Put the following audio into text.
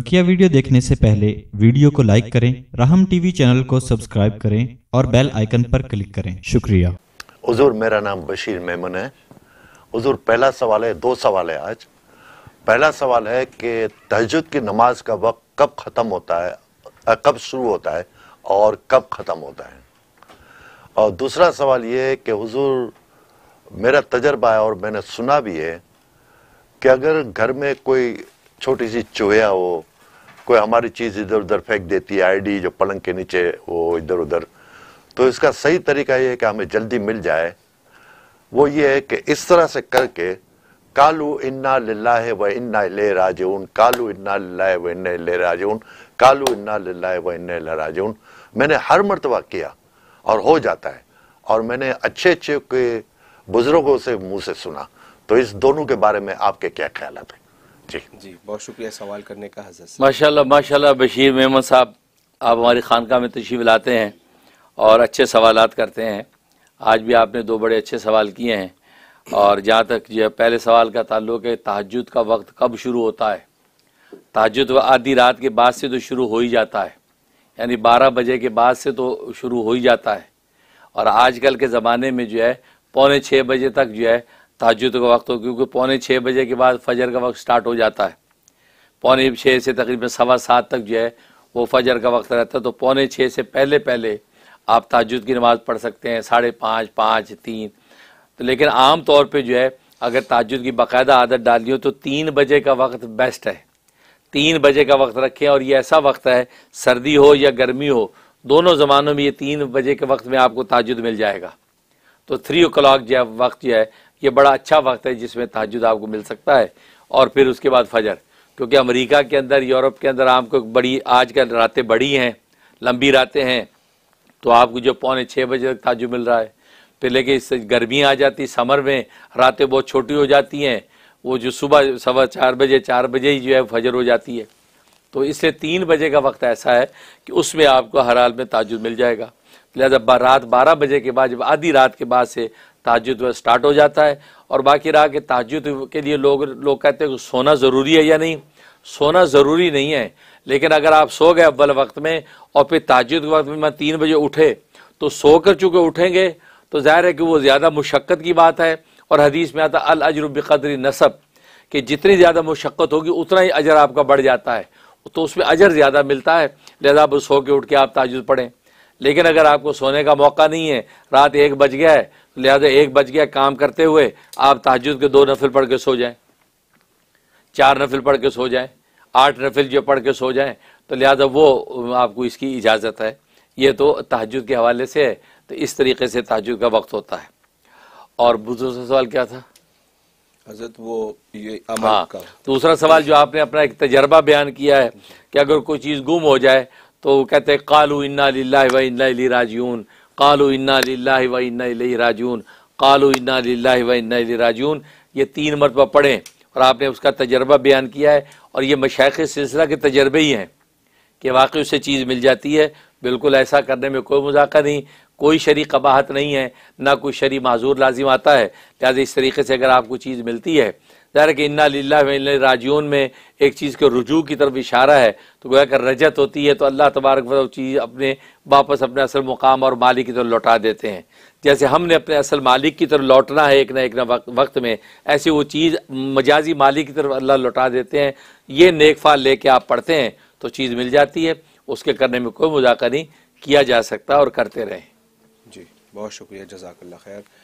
बकिया वीडियो देखने से पहले वीडियो को लाइक करें राहम टीवी चैनल को सब्सक्राइब करें और बेल आइकन पर क्लिक करें शुक्रिया हजूर मेरा नाम बशीर मेमन है हजूर पहला सवाल है दो सवाल है आज पहला सवाल है कि तहजद की नमाज का वक्त कब ख़त्म होता है आ, कब शुरू होता है और कब ख़त्म होता है और दूसरा सवाल ये है कि हजूर मेरा तजर्बा है और मैंने सुना भी है कि अगर घर में कोई छोटी सी चूहिया हो कोई हमारी चीज़ इधर उधर फेंक देती है आईडी जो पलंग के नीचे वो इधर उधर तो इसका सही तरीका ये है कि हमें जल्दी मिल जाए वो ये है कि इस तरह से करके कालू इन्ना है व इन्ना ले राजून कालू इन्ना है व इन्ना ले राजून कालू इन्ना है व इन्न ले राजून मैंने हर मरतबा किया और हो जाता है और मैंने अच्छे अच्छे के बुज़ुर्गों से मुंह से सुना तो इस दोनों के बारे में आपके क्या ख्याल है जी जी बहुत शुक्रिया सवाल करने का हजरत माशाल्लाह माशाल्लाह बशीर मेहमद साहब आप हमारी खानका में तशीव लाते हैं और अच्छे सवाल करते हैं आज भी आपने दो बड़े अच्छे सवाल किए हैं और जहाँ तक जो है पहले सवाल का ताल्लुक है तहजद का वक्त कब शुरू होता है तहजद आधी रात के बाद से तो शुरू हो ही जाता है यानी बारह बजे के बाद से तो शुरू हो ही जाता है और आजकल के ज़माने में जो है पौने छः बजे तक जो है ताजुद का वक्त हो क्योंकि पौने छः बजे के बाद फजर का वक्त स्टार्ट हो जाता है पौने छः से तकरीबन सवा सात तक जो है वो फजर का वक्त रहता है तो पौने छः से पहले पहले आप ताजुद की नमाज़ पढ़ सकते हैं साढ़े पाँच पाँच तीन तो लेकिन आम तौर पे जो है अगर ताजुद की बाकायदा आदत डाली हो तो तीन बजे का वक्त बेस्ट है तीन बजे का वक्त रखें और ये ऐसा वक्त है सर्दी हो या गर्मी हो दोनों ज़मानों में ये तीन बजे के वक्त में आपको ताजुद मिल जाएगा तो थ्री ओ क्लाक जो है वक्त जो है ये बड़ा अच्छा वक्त है जिसमें तहजद आपको मिल सकता है और फिर उसके बाद फजर क्योंकि अमेरिका के अंदर यूरोप के अंदर आपको बड़ी आज कल रातें बड़ी हैं लंबी रातें हैं तो आपको जो पौने छः बजे तक ताजुब मिल रहा है फिर लेकिन गर्मी आ जाती समर में रातें बहुत छोटी हो जाती हैं वो जो सुबह सवा चार बजे चार बजे ही जो है फजर हो जाती है तो इसलिए तीन बजे का वक्त ऐसा है कि उसमें आपको हर हाल में ताजु मिल जाएगा लिहाजा रात बारह बजे के बाद जब आधी रात के बाद से तहजद स्टार्ट हो जाता है और बाकी रहा कि ताजुद के लिए लोग लोग कहते हैं कि सोना ज़रूरी है या नहीं सोना ज़रूरी नहीं है लेकिन अगर आप सो गए अव्वल वक्त में और फिर ताजुद के वक्त में मैं तीन बजे उठे तो सो कर चूँकि उठेंगे तो ज़ाहिर है कि वो ज़्यादा मुशक्क़त की बात है और हदीस में आता अल अजरुब कदरी नसब कि जितनी ज़्यादा मुशक्क़त होगी उतना ही अजर आपका बढ़ जाता है तो उसमें अजर ज़्यादा मिलता है लिहाजा आप सो के उठ के आप ताजुद पढ़ें लेकिन अगर आपको सोने का मौका नहीं है रात एक बज गया है तो लिहाजा एक बज गया काम करते हुए आप तहजद के दो नफिल पढ़ के सो जाएं चार नफिल पढ़ के सो जाएं आठ नफिल जो पढ़ के सो जाएं तो लिहाजा वो आपको इसकी इजाज़त है ये तो तहजद के हवाले से है तो इस तरीके से तहजद का वक्त होता है और दूसरा सवाल क्या था हजरत वो ये हाँ दूसरा सवाल जो आपने अपना एक तजर्बा बयान किया है कि अगर कोई चीज़ गुम हो जाए तो वो कहते कालू इन्ना लाला व इन्ना राजून कालू इन्ना लाला व इन्ना राजून कालू इन्ना लाला व इन्ना राजून ये तीन मरतबा पढ़ें और आपने उसका तजर्बा बयान किया है और ये मशाख सिलसिला के तजर्बे ही हैं कि वाकई उससे चीज़ मिल जाती है बिल्कुल ऐसा करने में कोई मजाक नहीं कोई शरी कबाहत नहीं है ना कोई शरी माजूर लाजिम आता है लिहाजा इस तरीके से अगर आपको चीज़ मिलती है ज़ाहिर कि इन्ना लीला राजियन में एक चीज़ के रुजू की तरफ इशारा है तो गोया कर रजत होती है तो अल्लाह तबारक वो चीज़ अपने वापस अपने असल मुकाम और मालिक की तरफ लौटा देते हैं जैसे हमने अपने असल मालिक की तरफ लौटना है एक ना एक ना वक्त में ऐसे वो चीज़ मजाजी मालिक की तरफ अल्लाह लौटा देते हैं ये नेकफाल ले कर आप पढ़ते हैं तो चीज़ मिल जाती है उसके करने में कोई मुजाक नहीं किया जा सकता और करते रहें जी बहुत शुक्रिया जजाकल्ला खैर